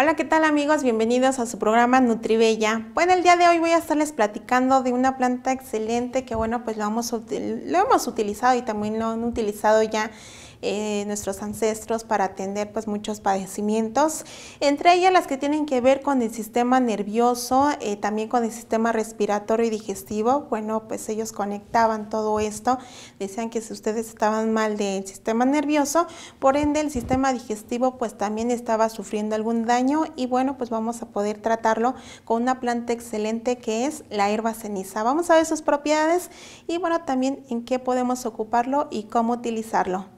Hola, ¿qué tal amigos? Bienvenidos a su programa NutriBella. Bueno, el día de hoy voy a estarles platicando de una planta excelente que bueno, pues lo, lo hemos utilizado y también lo han utilizado ya eh, nuestros ancestros para atender pues muchos padecimientos, entre ellas las que tienen que ver con el sistema nervioso, eh, también con el sistema respiratorio y digestivo, bueno pues ellos conectaban todo esto, decían que si ustedes estaban mal del sistema nervioso, por ende el sistema digestivo pues también estaba sufriendo algún daño y bueno pues vamos a poder tratarlo con una planta excelente que es la hierba ceniza. Vamos a ver sus propiedades y bueno también en qué podemos ocuparlo y cómo utilizarlo.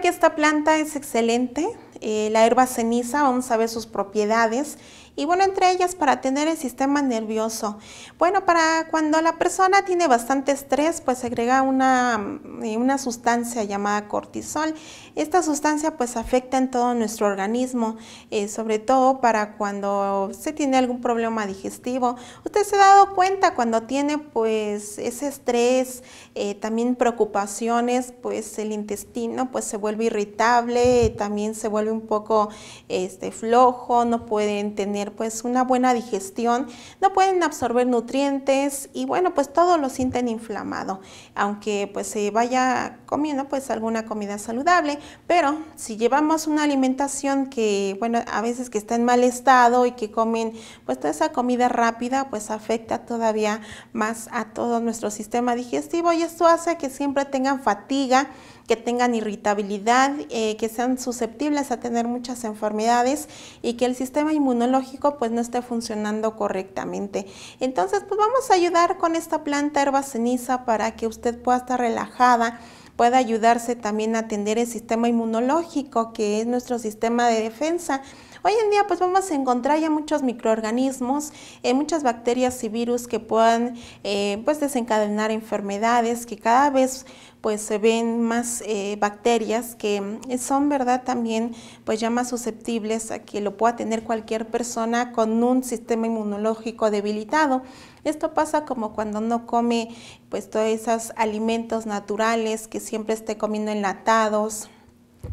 que esta planta es excelente, eh, la herba ceniza, vamos a ver sus propiedades. Y bueno, entre ellas para tener el sistema nervioso. Bueno, para cuando la persona tiene bastante estrés, pues agrega una, eh, sustancia llamada cortisol. Esta sustancia pues afecta en todo nuestro organismo, eh, sobre todo para cuando se tiene algún problema digestivo. Usted se ha dado cuenta cuando tiene pues ese estrés, eh, también preocupaciones, pues el intestino pues se vuelve irritable, también se vuelve un poco este, flojo, no pueden tener pues una buena digestión, no pueden absorber nutrientes y bueno, pues todo lo sienten inflamado, aunque pues se vaya comiendo pues alguna comida saludable, pero si llevamos una alimentación que bueno, a veces que está en mal estado y que comen pues toda esa comida rápida, pues afecta todavía más a todo nuestro sistema digestivo y esto hace que siempre tengan fatiga, que tengan irritabilidad, eh, que sean susceptibles a tener muchas enfermedades y que el sistema inmunológico pues no esté funcionando correctamente. Entonces pues vamos a ayudar con esta planta herba ceniza para que usted pueda estar relajada pueda ayudarse también a atender el sistema inmunológico, que es nuestro sistema de defensa. Hoy en día pues vamos a encontrar ya muchos microorganismos, eh, muchas bacterias y virus que puedan eh, pues desencadenar enfermedades que cada vez pues se ven más eh, bacterias que eh, son, ¿verdad?, también pues ya más susceptibles a que lo pueda tener cualquier persona con un sistema inmunológico debilitado. Esto pasa como cuando no come pues todos esos alimentos naturales que siempre esté comiendo enlatados,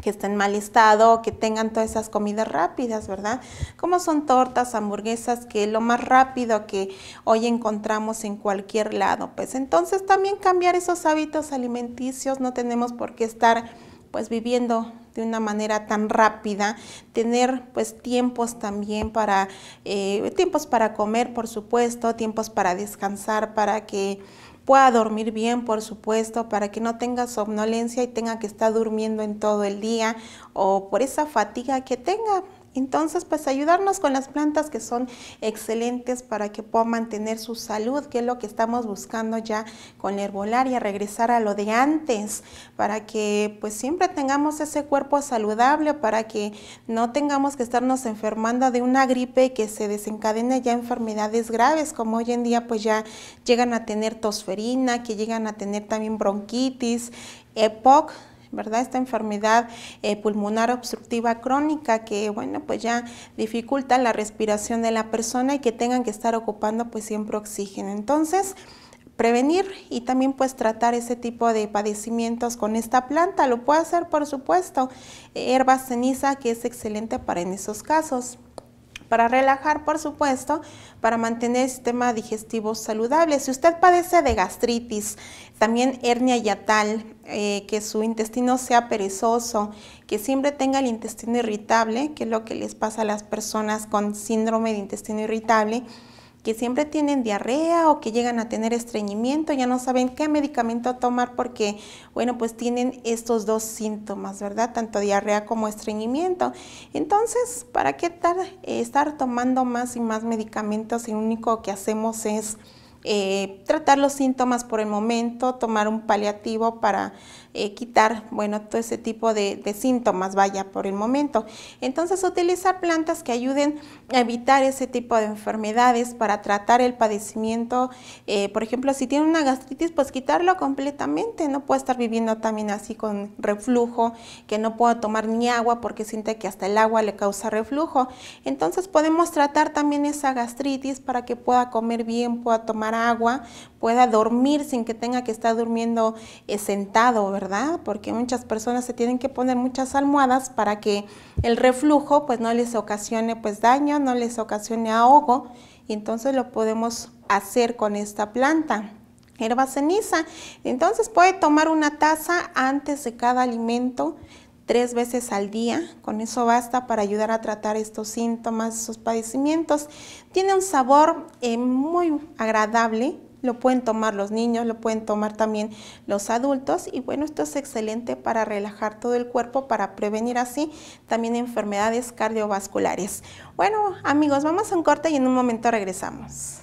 que estén en mal estado, que tengan todas esas comidas rápidas, ¿verdad? Como son tortas, hamburguesas, que lo más rápido que hoy encontramos en cualquier lado. Pues entonces también cambiar esos hábitos alimenticios, no tenemos por qué estar pues viviendo de una manera tan rápida, tener pues tiempos también para, eh, tiempos para comer, por supuesto, tiempos para descansar, para que pueda dormir bien, por supuesto, para que no tenga somnolencia y tenga que estar durmiendo en todo el día o por esa fatiga que tenga. Entonces, pues ayudarnos con las plantas que son excelentes para que puedan mantener su salud, que es lo que estamos buscando ya con la herbolaria, regresar a lo de antes, para que pues siempre tengamos ese cuerpo saludable, para que no tengamos que estarnos enfermando de una gripe que se desencadene ya enfermedades graves, como hoy en día pues ya llegan a tener tosferina, que llegan a tener también bronquitis, EPOC, ¿verdad? Esta enfermedad eh, pulmonar obstructiva crónica que, bueno, pues ya dificulta la respiración de la persona y que tengan que estar ocupando pues siempre oxígeno. Entonces, prevenir y también pues tratar ese tipo de padecimientos con esta planta. Lo puede hacer, por supuesto, herba eh, ceniza que es excelente para en esos casos para relajar, por supuesto, para mantener el sistema digestivo saludable. Si usted padece de gastritis, también hernia yatal, eh, que su intestino sea perezoso, que siempre tenga el intestino irritable, que es lo que les pasa a las personas con síndrome de intestino irritable, que siempre tienen diarrea o que llegan a tener estreñimiento, ya no saben qué medicamento tomar porque, bueno, pues tienen estos dos síntomas, ¿verdad? Tanto diarrea como estreñimiento. Entonces, ¿para qué eh, estar, tomando más y más medicamentos si lo único que hacemos es eh, tratar los síntomas por el momento, tomar un paliativo para eh, quitar, bueno, todo ese tipo de, síntomas, vaya, por el momento. Entonces, utilizar plantas que ayuden a evitar ese tipo de enfermedades para tratar el padecimiento. Eh, por ejemplo, si tiene una gastritis, pues quitarlo completamente. No puede estar viviendo también así con reflujo, que no pueda tomar ni agua porque siente que hasta el agua le causa reflujo. Entonces, podemos tratar también esa gastritis para que pueda comer bien, pueda tomar agua, pueda dormir sin que tenga que estar durmiendo eh, sentado, ¿verdad? Porque muchas personas se tienen que poner muchas almohadas para que el reflujo pues no les ocasione pues daño, no les ocasione ahogo y entonces lo podemos hacer con esta planta. hierba ceniza. Entonces puede tomar una taza antes de cada alimento tres veces al día. Con eso basta para ayudar a tratar estos síntomas, estos padecimientos. Tiene un sabor eh, muy agradable lo pueden tomar los niños, lo pueden tomar también los adultos y bueno, esto es excelente para relajar todo el cuerpo, para prevenir así también enfermedades cardiovasculares. Bueno amigos, vamos a un corte y en un momento regresamos.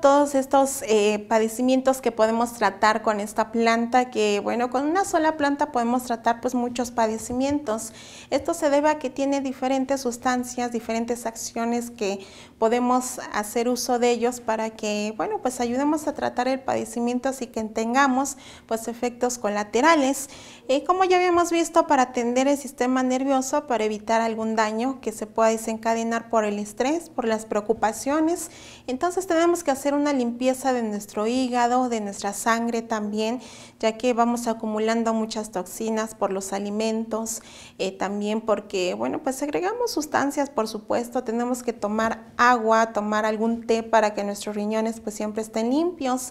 todos estos eh, padecimientos que podemos tratar con esta planta, que bueno, con una sola planta podemos tratar pues muchos padecimientos. Esto se debe a que tiene diferentes sustancias, diferentes acciones que podemos hacer uso de ellos para que, bueno, pues ayudemos a tratar el padecimiento así que tengamos pues efectos colaterales. Eh, como ya habíamos visto, para atender el sistema nervioso, para evitar algún daño que se pueda desencadenar por el estrés, por las preocupaciones, entonces tenemos que hacer una limpieza de nuestro hígado, de nuestra sangre también, ya que vamos acumulando muchas toxinas por los alimentos, eh, también porque, bueno, pues agregamos sustancias, por supuesto, tenemos que tomar agua, tomar algún té para que nuestros riñones pues siempre estén limpios.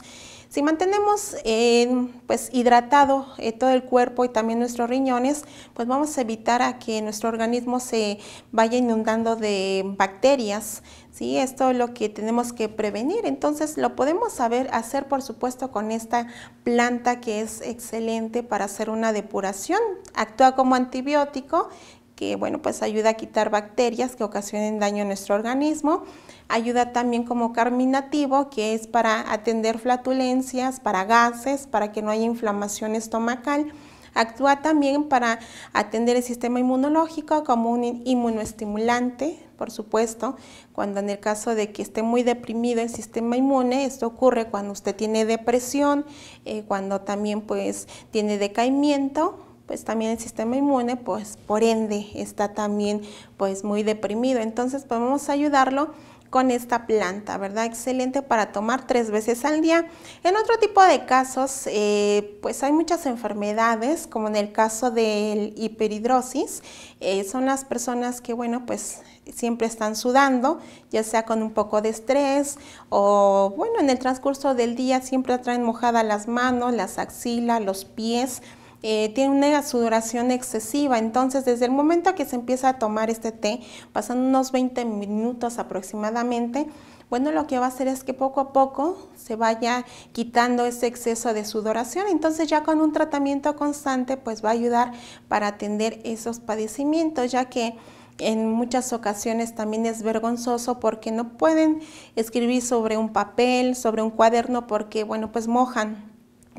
Si mantenemos eh, pues hidratado eh, todo el cuerpo y también nuestros riñones, pues vamos a evitar a que nuestro organismo se vaya inundando de bacterias, ¿sí? Esto es lo que tenemos que prevenir. Entonces lo podemos saber hacer, por supuesto, con esta planta que es excelente para hacer una depuración. Actúa como antibiótico que bueno, pues ayuda a quitar bacterias que ocasionen daño a nuestro organismo. Ayuda también como carminativo, que es para atender flatulencias, para gases, para que no haya inflamación estomacal. Actúa también para atender el sistema inmunológico como un inmunoestimulante, por supuesto, cuando en el caso de que esté muy deprimido el sistema inmune, esto ocurre cuando usted tiene depresión, eh, cuando también pues tiene decaimiento, pues también el sistema inmune, pues por ende está también pues muy deprimido. Entonces podemos pues, ayudarlo con esta planta, ¿verdad? Excelente para tomar tres veces al día. En otro tipo de casos, eh, pues hay muchas enfermedades, como en el caso del hiperhidrosis, eh, son las personas que, bueno, pues siempre están sudando, ya sea con un poco de estrés o, bueno, en el transcurso del día siempre traen mojadas las manos, las axilas, los pies, eh, tiene una sudoración excesiva. Entonces, desde el momento que se empieza a tomar este té, pasan unos 20 minutos aproximadamente, bueno, lo que va a hacer es que poco a poco se vaya quitando ese exceso de sudoración. Entonces ya con un tratamiento constante, pues va a ayudar para atender esos padecimientos, ya que en muchas ocasiones también es vergonzoso porque no pueden escribir sobre un papel, sobre un cuaderno, porque, bueno, pues mojan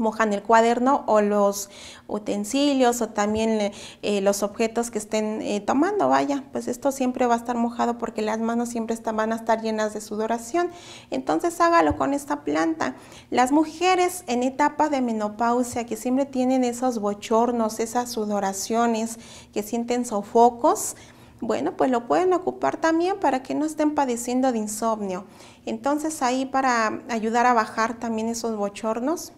mojan el cuaderno o los utensilios o también eh, los objetos que estén eh, tomando, vaya, pues esto siempre va a estar mojado porque las manos siempre van a estar llenas de sudoración. Entonces hágalo con esta planta. Las mujeres en etapa de menopausia que siempre tienen esos bochornos, esas sudoraciones, que sienten sofocos, bueno, pues lo pueden ocupar también para que no estén padeciendo de insomnio. Entonces ahí para ayudar a bajar también esos bochornos,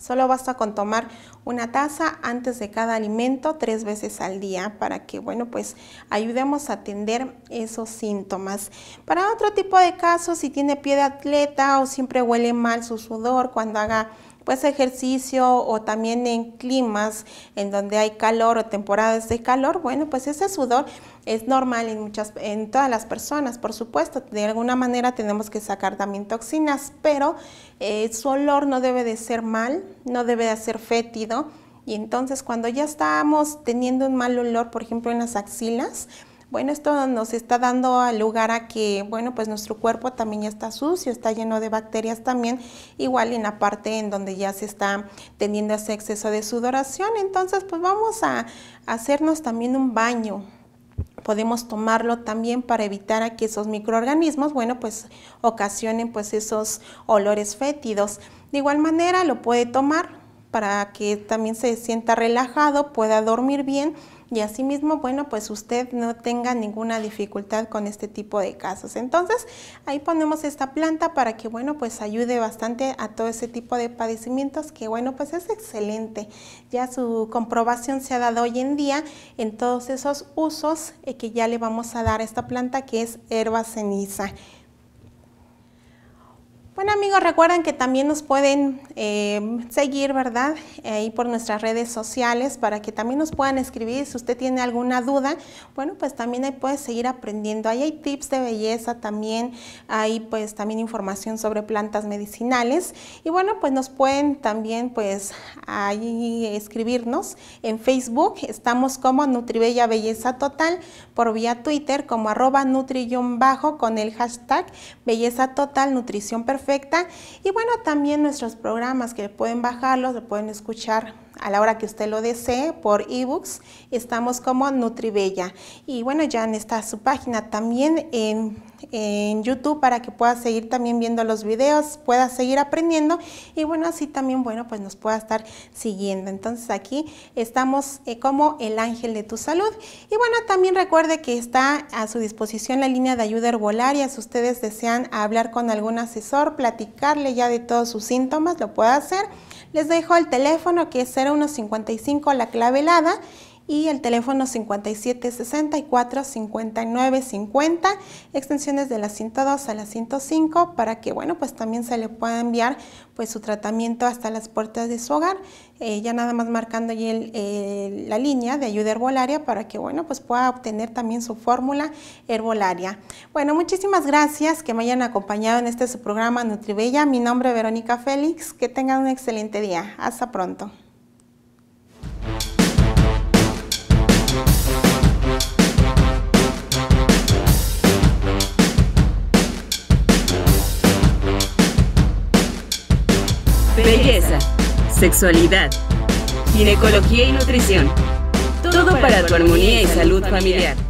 Solo basta con tomar una taza antes de cada alimento tres veces al día para que, bueno, pues ayudemos a atender esos síntomas. Para otro tipo de casos, si tiene pie de atleta o siempre huele mal su sudor cuando haga pues ejercicio o también en climas en donde hay calor o temporadas de calor, bueno, pues ese sudor es normal en muchas en todas las personas, por supuesto, de alguna manera tenemos que sacar también toxinas, pero eh, su olor no debe de ser mal, no debe de ser fétido y entonces cuando ya estamos teniendo un mal olor, por ejemplo, en las axilas, bueno, esto nos está dando lugar a que, bueno, pues nuestro cuerpo también ya está sucio, está lleno de bacterias también, igual en la parte en donde ya se está teniendo ese exceso de sudoración. Entonces, pues vamos a hacernos también un baño podemos tomarlo también para evitar a que esos microorganismos, bueno, pues ocasionen pues esos olores fétidos. De igual manera lo puede tomar para que también se sienta relajado, pueda dormir bien y asimismo, bueno, pues usted no tenga ninguna dificultad con este tipo de casos. Entonces, ahí ponemos esta planta para que, bueno, pues ayude bastante a todo ese tipo de padecimientos que, bueno, pues es excelente. Ya su comprobación se ha dado hoy en día en todos esos usos eh, que ya le vamos a dar a esta planta que es herba ceniza. Bueno amigos, recuerden que también nos pueden eh, seguir, ¿verdad? Ahí por nuestras redes sociales para que también nos puedan escribir. Si usted tiene alguna duda, bueno, pues también ahí puede seguir aprendiendo. Ahí hay tips de belleza también, ahí pues también información sobre plantas medicinales. Y bueno, pues nos pueden también pues ahí escribirnos en Facebook. Estamos como Nutribella Belleza Total, por vía Twitter como arroba bajo con el hashtag Belleza Total Nutrición Perfecta y bueno, también nuestros programas que pueden bajarlos, lo pueden escuchar a la hora que usted lo desee por ebooks. Estamos como Nutribella. Y bueno, ya está su página también en, YouTube para que pueda seguir también viendo los videos, pueda seguir aprendiendo y bueno, así también, bueno, pues nos pueda estar siguiendo. Entonces aquí estamos eh, como el ángel de tu salud. Y bueno, también recuerde que está a su disposición la línea de ayuda herbolaria. Si ustedes desean hablar con algún asesor, platicarle ya de todos sus síntomas, lo puede hacer. Les dejo el teléfono que es 0155 La clave Clavelada y el teléfono 5764 5950, extensiones de la 102 a la 105 para que bueno pues también se le pueda enviar pues su tratamiento hasta las puertas de su hogar, eh, ya nada más marcando ahí la línea de ayuda herbolaria para que bueno pues pueda obtener también su fórmula herbolaria. Bueno, muchísimas gracias que me hayan acompañado en este su programa Nutribella. Mi nombre es Verónica Félix. Que tengan un excelente día. Hasta pronto. sexualidad, ginecología y nutrición. Todo para tu armonía y salud familiar.